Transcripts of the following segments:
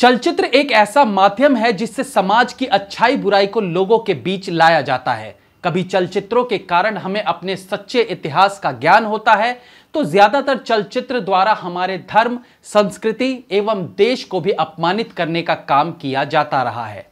चलचित्र एक ऐसा माध्यम है जिससे समाज की अच्छाई बुराई को लोगों के बीच लाया जाता है कभी चलचित्रों के कारण हमें अपने सच्चे इतिहास का ज्ञान होता है तो ज्यादातर चलचित्र द्वारा हमारे धर्म संस्कृति एवं देश को भी अपमानित करने का काम किया जाता रहा है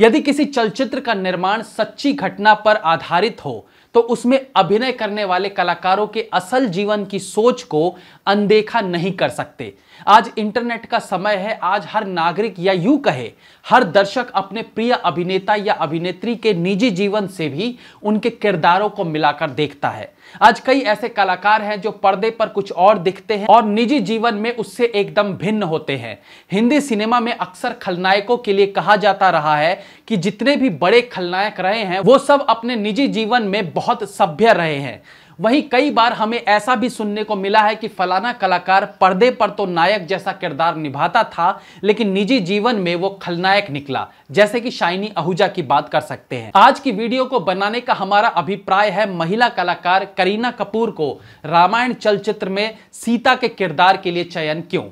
यदि किसी चलचित्र का निर्माण सच्ची घटना पर आधारित हो तो उसमें अभिनय करने वाले कलाकारों के असल जीवन की सोच को अनदेखा नहीं कर सकते आज इंटरनेट का समय है आज हर नागरिक या यू कहे हर दर्शक अपने प्रिय अभिनेता या अभिनेत्री के निजी जीवन से भी उनके किरदारों को मिलाकर देखता है आज कई ऐसे कलाकार हैं जो पर्दे पर कुछ और दिखते हैं और निजी जीवन में उससे एकदम भिन्न होते हैं हिंदी सिनेमा में अक्सर खलनायकों के लिए कहा जाता रहा है कि जितने भी बड़े खलनायक रहे हैं वो सब अपने निजी जीवन में बहुत सभ्य रहे हैं वहीं कई बार हमें ऐसा भी सुनने को मिला है कि फलाना कलाकार पर्दे पर तो नायक जैसा किरदार निभाता था लेकिन निजी जीवन में वो खलनायक निकला जैसे कि शाइनी आहूजा की बात कर सकते हैं आज की वीडियो को बनाने का हमारा अभिप्राय है महिला कलाकार करीना कपूर को रामायण चलचित्र में सीता के किरदार के लिए चयन क्यों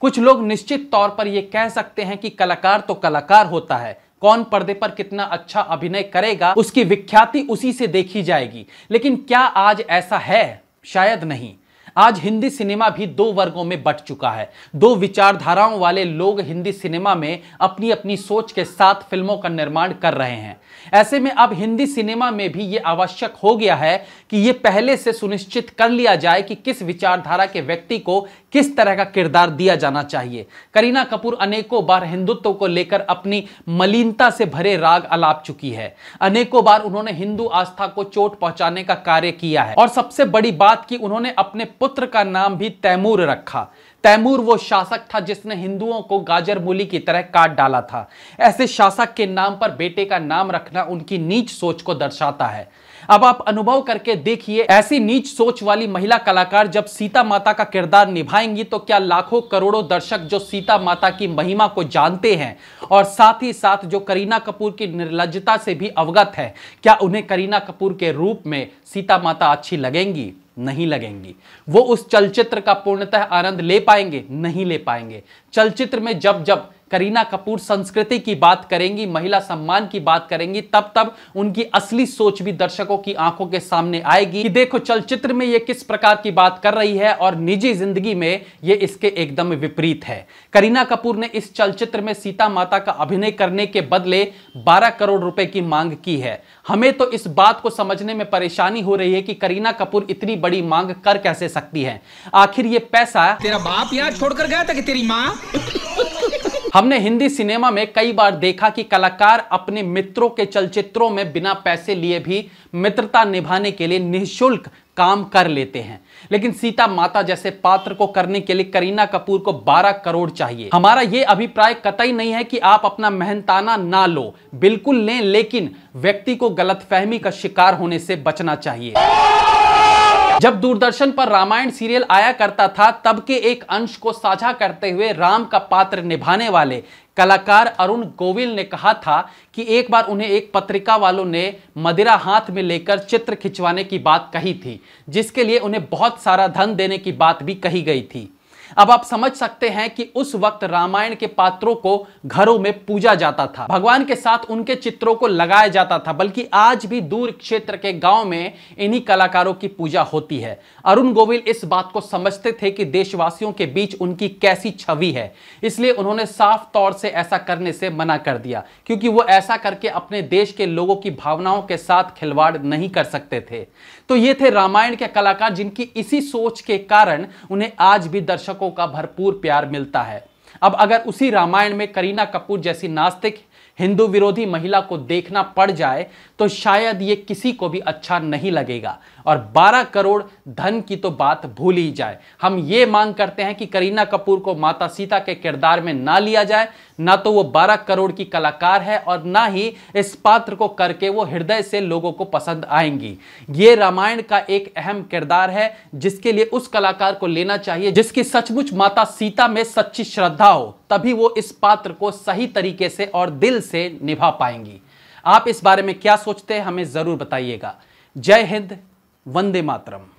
कुछ लोग निश्चित तौर पर यह कह सकते हैं कि कलाकार तो कलाकार होता है कौन पर्दे पर कितना अच्छा अभिनय करेगा उसकी विख्याति उसी से देखी जाएगी लेकिन क्या आज ऐसा है शायद नहीं आज हिंदी सिनेमा भी दो वर्गों में बट चुका है दो विचारधाराओं वाले लोग हिंदी सिनेमा में अपनी अपनी सोच के साथ फिल्मों का निर्माण कर रहे हैं ऐसे में अब हिंदी सिनेमा में भी ये आवश्यक हो गया है कि ये पहले से सुनिश्चित कर लिया जाए कि किस विचारधारा के व्यक्ति को किस तरह का किरदार दिया जाना चाहिए करीना कपूर अनेकों बार हिंदुत्व को लेकर अपनी मलिनता से भरे राग अलाप चुकी है अनेकों बार उन्होंने हिंदू आस्था को चोट पहुंचाने का कार्य किया है और सबसे बड़ी बात की उन्होंने अपने पुत्र का नाम भी तैमूर रखा तैमूर वो शासक था जिसने हिंदुओं को गाजर मूली की तरह काट डाला था ऐसे शासक के नाम पर बेटे का नाम रखना उनकी नीच सोच को दर्शाता है अब आप अनुभव करके देखिए ऐसी नीच सोच वाली महिला कलाकार जब सीता माता का किरदार निभाएंगी तो क्या लाखों करोड़ों दर्शक जो सीता माता की महिमा को जानते हैं और साथ ही साथ जो करीना कपूर की निर्लजता से भी अवगत है क्या उन्हें करीना कपूर के रूप में सीता माता अच्छी लगेंगी नहीं लगेंगी वो उस चलचित्र का पूर्णतः आनंद ले पाएंगे नहीं ले पाएंगे चलचित्र में जब जब करीना कपूर संस्कृति की बात करेंगी महिला सम्मान की बात करेंगी तब तब उनकी असली सोच भी दर्शकों की आंखों के सामने आएगी कि देखो चलचित्र में ये किस प्रकार की बात कर रही है और निजी जिंदगी में ये इसके एकदम विपरीत है करीना कपूर ने इस चलचित्र में सीता माता का अभिनय करने के बदले बारह करोड़ रुपए की मांग की है हमें तो इस बात को समझने में परेशानी हो रही है कि करीना कपूर इतनी बड़ी मांग कर कैसे सकती है आखिर ये पैसा तेरा बाप यार छोड़कर गया था कि तेरी माँ हमने हिंदी सिनेमा में कई बार देखा कि कलाकार अपने मित्रों के चलचित्रों में बिना पैसे लिए भी मित्रता निभाने के लिए निःशुल्क काम कर लेते हैं लेकिन सीता माता जैसे पात्र को करने के लिए करीना कपूर को 12 करोड़ चाहिए हमारा ये अभिप्राय कतई नहीं है कि आप अपना मेहनताना ना लो बिल्कुल लें लेकिन व्यक्ति को गलतफहमी का शिकार होने से बचना चाहिए जब दूरदर्शन पर रामायण सीरियल आया करता था तब के एक अंश को साझा करते हुए राम का पात्र निभाने वाले कलाकार अरुण गोविल ने कहा था कि एक बार उन्हें एक पत्रिका वालों ने मदिरा हाथ में लेकर चित्र खिंचवाने की बात कही थी जिसके लिए उन्हें बहुत सारा धन देने की बात भी कही गई थी अब आप समझ सकते हैं कि उस वक्त रामायण के पात्रों को घरों में पूजा जाता था भगवान के साथ उनके चित्रों को लगाया जाता था बल्कि आज भी दूर क्षेत्र के गांव में इन्हीं कलाकारों की पूजा होती है अरुण गोविल इस बात को समझते थे कि देशवासियों के बीच उनकी कैसी छवि है इसलिए उन्होंने साफ तौर से ऐसा करने से मना कर दिया क्योंकि वो ऐसा करके अपने देश के लोगों की भावनाओं के साथ खिलवाड़ नहीं कर सकते थे तो ये थे रामायण के कलाकार जिनकी इसी सोच के कारण उन्हें आज भी दर्शकों दर्शकों का भरपूर प्यार मिलता है अब अगर उसी रामायण में करीना कपूर जैसी नास्तिक हिंदू विरोधी महिला को देखना पड़ जाए तो शायद ये किसी को भी अच्छा नहीं लगेगा और 12 करोड़ धन की तो बात भूल ही जाए हम ये मांग करते हैं कि करीना कपूर को माता सीता के किरदार में ना लिया जाए ना तो वो 12 करोड़ की कलाकार है और ना ही इस पात्र को करके वो हृदय से लोगों को पसंद आएंगी ये रामायण का एक अहम किरदार है जिसके लिए उस कलाकार को लेना चाहिए जिसकी सचमुच माता सीता में सच्ची श्रद्धा हो तभी वो इस पात्र को सही तरीके से और दिल से निभा पाएंगी आप इस बारे में क्या सोचते हैं हमें ज़रूर बताइएगा जय हिंद वंदे मातरम